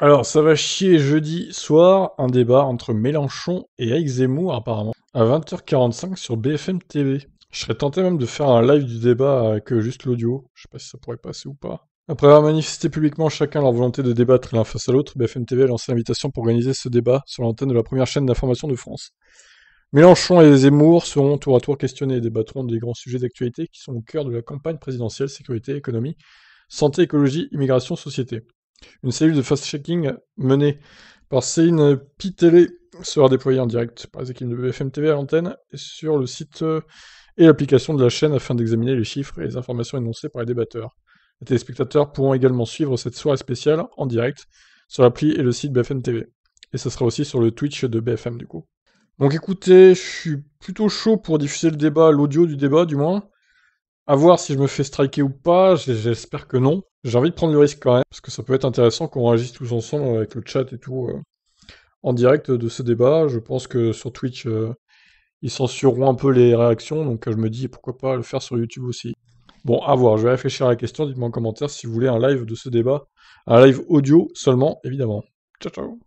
Alors, ça va chier jeudi soir, un débat entre Mélenchon et Aix Zemmour, apparemment, à 20h45 sur BFM TV. Je serais tenté même de faire un live du débat avec euh, juste l'audio. Je sais pas si ça pourrait passer ou pas. Après avoir manifesté publiquement chacun leur volonté de débattre l'un face à l'autre, BFM TV a lancé l'invitation pour organiser ce débat sur l'antenne de la première chaîne d'information de France. Mélenchon et Zemmour seront tour à tour questionnés et débattront des grands sujets d'actualité qui sont au cœur de la campagne présidentielle sécurité, économie, santé, écologie, immigration, société. Une série de fast checking menée par Céline Pitelé sera déployée en direct par les équipes de BFM TV à l'antenne et sur le site euh, et l'application de la chaîne afin d'examiner les chiffres et les informations énoncées par les débatteurs. Les téléspectateurs pourront également suivre cette soirée spéciale en direct sur l'appli et le site BFM TV. Et ce sera aussi sur le Twitch de BFM du coup. Donc écoutez, je suis plutôt chaud pour diffuser le débat, l'audio du débat du moins. A voir si je me fais striker ou pas, j'espère que non. J'ai envie de prendre le risque quand même, parce que ça peut être intéressant qu'on réagisse tous ensemble avec le chat et tout euh, en direct de ce débat. Je pense que sur Twitch, euh, ils censureront un peu les réactions, donc euh, je me dis pourquoi pas le faire sur YouTube aussi. Bon, à voir, je vais réfléchir à la question, dites-moi en commentaire si vous voulez un live de ce débat, un live audio seulement, évidemment. Ciao ciao